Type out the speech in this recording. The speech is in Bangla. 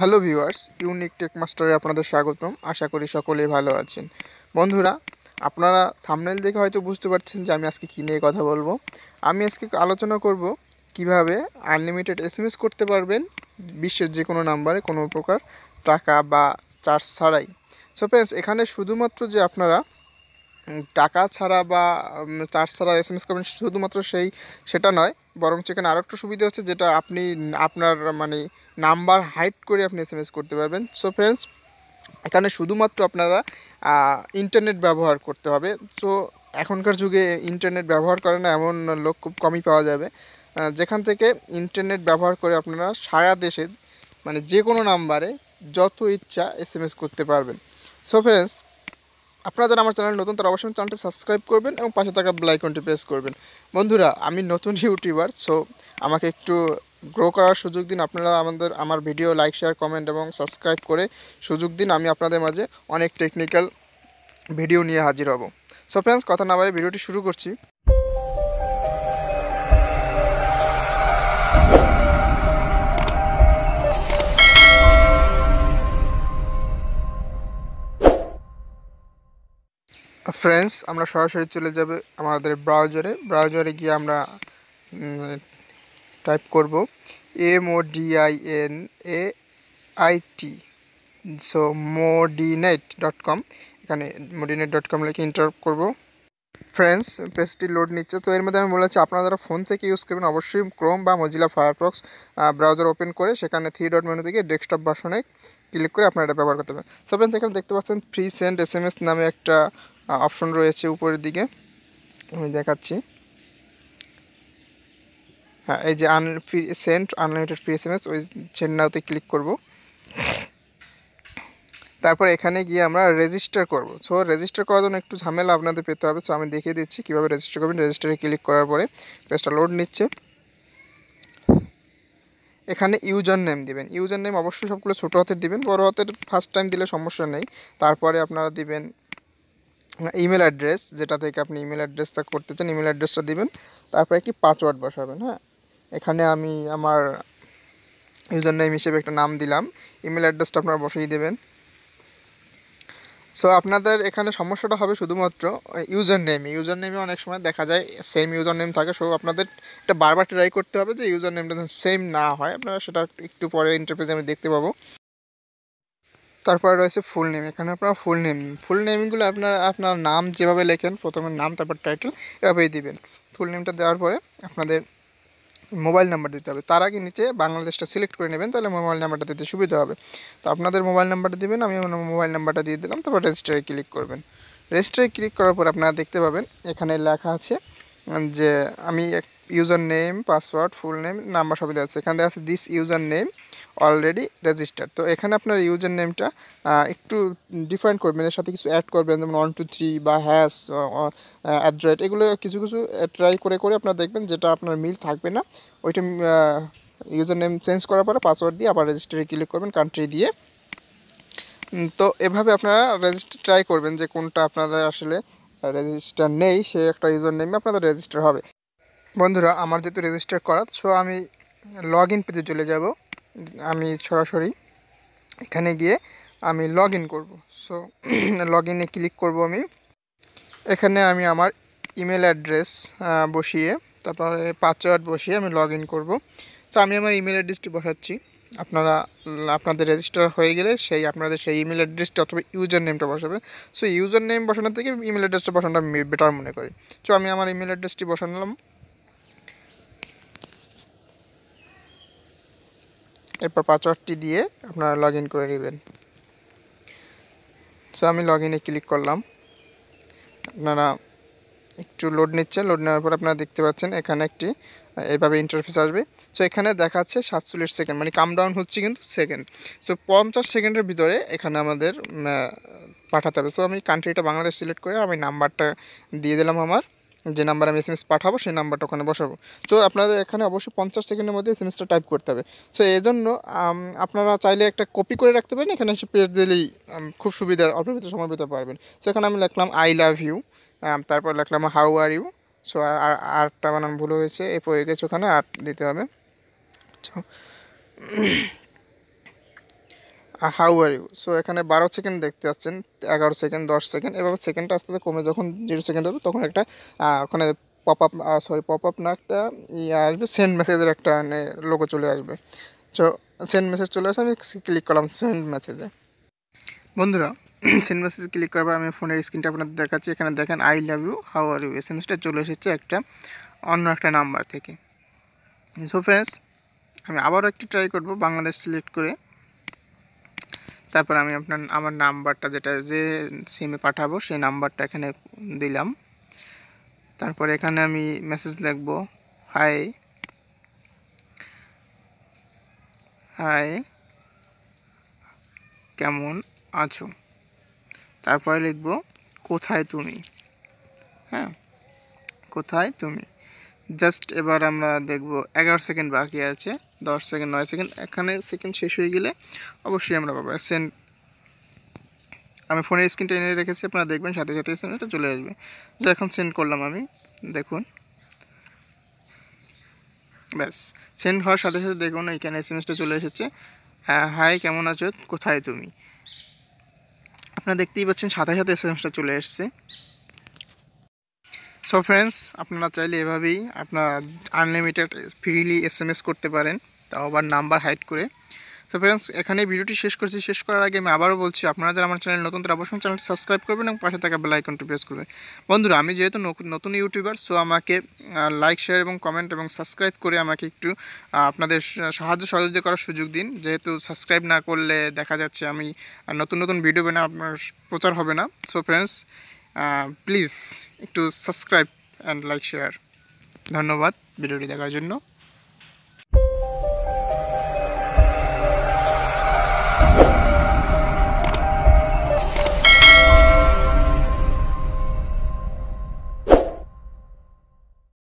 হ্যালো ভিউয়ার্স ইউনিক টেক মাস্টারে আপনাদের স্বাগতম আশা করি সকলেই ভালো আছেন বন্ধুরা আপনারা থামনেল দেখে হয়তো বুঝতে পারছেন যে আমি আজকে কী নিয়ে কথা বলবো আমি আজকে আলোচনা করব কিভাবে আনলিমিটেড এস করতে পারবেন বিশ্বের যে কোনো নাম্বারে কোনো প্রকার টাকা বা চার্জ ছাড়াই সো ফ্রেন্ডস এখানে শুধুমাত্র যে আপনারা টাকা ছাড়া বা চার্জ ছাড়া এস এম এস করবেন শুধুমাত্র সেই সেটা নয় বরং সেখানে আরও একটু সুবিধা হচ্ছে যেটা আপনি আপনার মানে নাম্বার হাইট করে আপনি এস এম এস করতে পারবেন সো ফ্রেন্ডস এখানে শুধুমাত্র আপনারা ইন্টারনেট ব্যবহার করতে হবে সো এখনকার যুগে ইন্টারনেট ব্যবহার করে না এমন লোক খুব কমই পাওয়া যাবে যেখান থেকে ইন্টারনেট ব্যবহার করে আপনারা সারা দেশে মানে যে কোনো নাম্বারে যত ইচ্ছা এস করতে পারবেন সো ফ্রেন্ডস আপনারা যারা আমার চ্যানেল নতুন তারা অবশ্যই চ্যানেলটি সাবস্ক্রাইব করবেন এবং পাশে থাকা ব্লাইকনটি প্রেস করবেন বন্ধুরা আমি নতুন ইউটিউবার সো আমাকে একটু গ্রো করার সুযোগ দিন আপনারা আমাদের আমার ভিডিও লাইক শেয়ার কমেন্ট এবং সাবস্ক্রাইব করে সুযোগ দিন আমি আপনাদের মাঝে অনেক টেকনিক্যাল ভিডিও নিয়ে হাজির হব সো ফ্রেন্ডস কথা না বাড়ি ভিডিওটি শুরু করছি ফ্রেন্ডস uh, আমরা সরাসরি চলে যাবে আমাদের ব্রাউজারে ব্রাউজারে গিয়ে আমরা টাইপ করব M O D I N E I T so Modinet dot com এখানে মোডিনেট ডট কম লিখে ইন্টার করব ফ্রেন্ডস পেজটি লোড নিচ্ছে তো এর মধ্যে আমি বলেছি আপনারা যারা ফোন থেকে ইউজ করবেন অবশ্যই ক্রোম বা মজিলা ফায়ারফক্স ব্রাউজার ওপেন করে সেখানে থ্রি ডট মেনু থেকে ডেস্কটপ বাসনে ক্লিক করে আপনারা এটা ব্যবহার করতে পারেন সো ফ্রেন্ডস এখানে দেখতে পাচ্ছেন free send S M S নামে একটা অপশন রয়েছে উপরের দিকে আমি দেখাচ্ছি হ্যাঁ এই যে আন free sent unlimited free S M S ওই সেন্ট ক্লিক করব তারপর এখানে গিয়ে আমরা রেজিস্টার করব সো রেজিস্টার করার জন্য একটু ঝামেলা আপনাদের পেতে হবে সো আমি দেখিয়ে দিচ্ছি কীভাবে রেজিস্টার করবেন রেজিস্টারে ক্লিক করার পরে পেজটা লোড নিচ্ছে এখানে ইউজার নেম দিবেন ইউজার নেম অবশ্যই সবগুলো ছোটো হাতের দিবেন বড় হাতের ফার্স্ট টাইম দিলে সমস্যা নেই তারপরে আপনারা দিবেন ইমেল অ্যাড্রেস যেটা থেকে আপনি ইমেল অ্যাড্রেসটা করতে চান ইমেল অ্যাড্রেসটা দিবেন তারপর একটি পাসওয়ার্ড বসাবেন হ্যাঁ এখানে আমি আমার ইউজার নেম হিসেবে একটা নাম দিলাম ইমেল অ্যাড্রেসটা আপনারা বসিয়ে দেবেন সো আপনাদের এখানে সমস্যাটা হবে শুধুমাত্র ইউজার নেমে ইউজার নেমে অনেক সময় দেখা যায় সেম ইউজার নেম থাকে সো আপনাদের এটা বারবার ট্রাই করতে হবে যে ইউজার নেমটা সেম না হয় আপনারা সেটা একটু পরে ইন্টারপ্রেজে আমি দেখতে পাবো তারপরে রয়েছে ফুল নেম এখানে আপনার ফুল নেম ফুল নেমগুলো আপনার আপনার নাম যেভাবে লেখেন প্রথমে নাম তারপর টাইটেল এভাবেই দিবেন ফুল নেমটা দেওয়ার পরে আপনাদের মোবাইল নাম্বার দিতে হবে তার আগে নিচে বাংলাদেশটা সিলেক্ট করে নেবেন তাহলে মোবাইল নাম্বারটা দিতে সুবিধা হবে তো আপনাদের মোবাইল নাম্বারটা দেবেন আমি মোবাইল নাম্বারটা দিয়ে দিলাম তারপর রেজিস্টারে ক্লিক করবেন রেজিস্টারে ক্লিক করার পর আপনারা দেখতে পাবেন এখানে লেখা আছে যে আমি user name password full name number সবই দেওয়া আছে এখানে দেওয়া আছে this user name already register তো এখানে আপনার ইউজার নেমটা একটু ডিফারেন্ট করবেন এর সাথে কিছু অ্যাড করবেন যেমন ওয়ান টু থ্রি বা হ্যাশ অ্যাড্রয়েড এগুলো কিছু কিছু ট্রাই করে করে আপনার দেখবেন যেটা আপনার মিল থাকবে না ওইটা ইউজার নেম চেঞ্জ করার পরে পাসওয়ার্ড দিয়ে আবার রেজিস্টারে ক্লিক করবেন কান্ট্রি দিয়ে তো এভাবে আপনারা রেজিস্টার ট্রাই করবেন যে কোনটা আপনাদের আসলে রেজিস্টার নেই সে একটা ইউজার নেমে আপনাদের রেজিস্টার হবে বন্ধুরা আমার যেহেতু রেজিস্টার করা সো আমি লগ ইন পেজে চলে যাব আমি সরাসরি এখানে গিয়ে আমি লগ ইন করবো সো লগ ইনে ক্লিক করব আমি এখানে আমি আমার ইমেল অ্যাড্রেস বসিয়ে তারপরে পাসওয়ার্ড বসিয়ে আমি লগ ইন করবো তো আমি আমার ইমেল অ্যাড্রেসটি বসাচ্ছি আপনারা আপনাদের রেজিস্টার হয়ে গেলে সেই আপনাদের সেই ইমেল অ্যাড্রেসটা অথবা ইউজার নেমটা বসাবে সো ইউজার নেম বসানোর থেকে ইমেল অ্যাড্রেসটা বসানোটা আমি বেটার মনে করি তো আমি আমার ইমেল অ্যাড্রেসটি বসালাম এরপর পাসওয়ার্ডটি দিয়ে আপনারা লগ করে নেবেন সো আমি লগ ক্লিক করলাম আপনারা একটু লোড নিচ্ছে লোড নেওয়ার পর আপনারা দেখতে পাচ্ছেন এখানে একটি এভাবে ইন্টারফেস আসবে সো এখানে দেখাচ্ছে সাতচল্লিশ সেকেন্ড মানে কাম ডাউন হচ্ছে কিন্তু সেকেন্ড সো পঞ্চাশ সেকেন্ডের ভিতরে এখানে আমাদের পাঠাতে হবে সো আমি কান্ট্রিটা বাংলাদেশ সিলেক্ট করে আমি নাম্বারটা দিয়ে দিলাম আমার যে নাম্বার আমি এসএমএস পাঠাবো সেই নাম্বারটা ওখানে বসাবো তো আপনাদের এখানে অবশ্যই পঞ্চাশ সেকেন্ডের মধ্যে এসএমএসটা টাইপ করতে হবে সো এই জন্য আপনারা চাইলে একটা কপি করে রাখতে পারেন এখানে এসে পেজ দিলেই খুব সুবিধার অল্প ভিতরে সময় পেতে পারবেন সো এখানে আমি লিখলাম আই লাভ ইউ তারপর লিখলাম হাউ আর ইউ সো আর আটটা বানান ভুল হয়েছে এরপর হয়ে গেছে ওখানে আর্ট দিতে হবে so how are you so এখানে বারো সেকেন্ড দেখতে পাচ্ছেন এগারো সেকেন্ড দশ সেকেন্ড এবং সেকেন্ডটা আস্তে আস্তে কমে যখন জিরো সেকেন্ড হবে তখন একটা ওখানে pop up sorry pop up না একটা ইয়ে আসবে সেন্ড মেসেজের একটা মানে লোগো চলে আসবে তো সেন্ড মেসেজ চলে আসে আমি ক্লিক করলাম সেন্ড মেসেজে বন্ধুরা সেন্ড মেসেজ ক্লিক করার পর আমি ফোনের স্ক্রিনটা আপনাদের দেখাচ্ছি এখানে দেখেন I love you how are you S M এসটা চলে এসেছে একটা অন্য একটা নাম্বার থেকে সো ফ্রেন্ডস আমি আবারও একটি ট্রাই করবো বাংলাদেশ সিলেক্ট করে তারপর আমি আপনার আমার নাম্বারটা যেটা যে সিমে পাঠাবো সেই নাম্বারটা এখানে দিলাম তারপর এখানে আমি মেসেজ লিখব হাই হাই কেমন আছো তারপরে লিখব কোথায় তুমি হ্যাঁ কোথায় তুমি জাস্ট এবার আমরা দেখব এগারো সেকেন্ড বাকি আছে দশ সেকেন্ড নয় সেকেন্ড এখানে সেকেন্ড শেষ হয়ে গেলে অবশ্যই আমরা পাবো সেন্ড আমি ফোনের স্ক্রিনটা এনে রেখেছি আপনারা দেখবেন সাথে সাথে এসএমএসটা চলে আসবে তো এখন সেন্ড করলাম আমি দেখুন ব্যাস সেন্ড হওয়ার সাথে সাথে দেখুন এখানে এসটা চলে এসেছে হ্যাঁ হাই কেমন আছো কোথায় তুমি আপনারা দেখতেই পাচ্ছেন সাথে সাথে এসটা চলে এসছে সো ফ্রেন্ডস আপনারা চাইলে এভাবেই আপনার unlimited freely S M S করতে পারেন তাও আবার নাম্বার হাইড করে সো ফ্রেন্ডস এখানে ভিডিওটি শেষ করছি শেষ করার আগে আমি আবারও বলছি আপনারা যারা আমার চ্যানেল নতুন তারা অবশ্যই চ্যানেলটি সাবস্ক্রাইব করবেন এবং পাশে থাকা বেলাইকনটি প্রেস করবেন বন্ধুরা আমি যেহেতু নতুন ইউটিউবার সো আমাকে লাইক শেয়ার এবং কমেন্ট এবং সাবস্ক্রাইব করে আমাকে একটু আপনাদের সাহায্য সহযোগিতা করার সুযোগ দিন যেহেতু সাবস্ক্রাইব না করলে দেখা যাচ্ছে আমি নতুন নতুন ভিডিও বেনা আপনার প্রচার হবে না সো ফ্রেন্ডস প্লিজ একটু সাবস্ক্রাইব অ্যান্ড লাইক শেয়ার ধন্যবাদ ভিডিওটি দেখার জন্য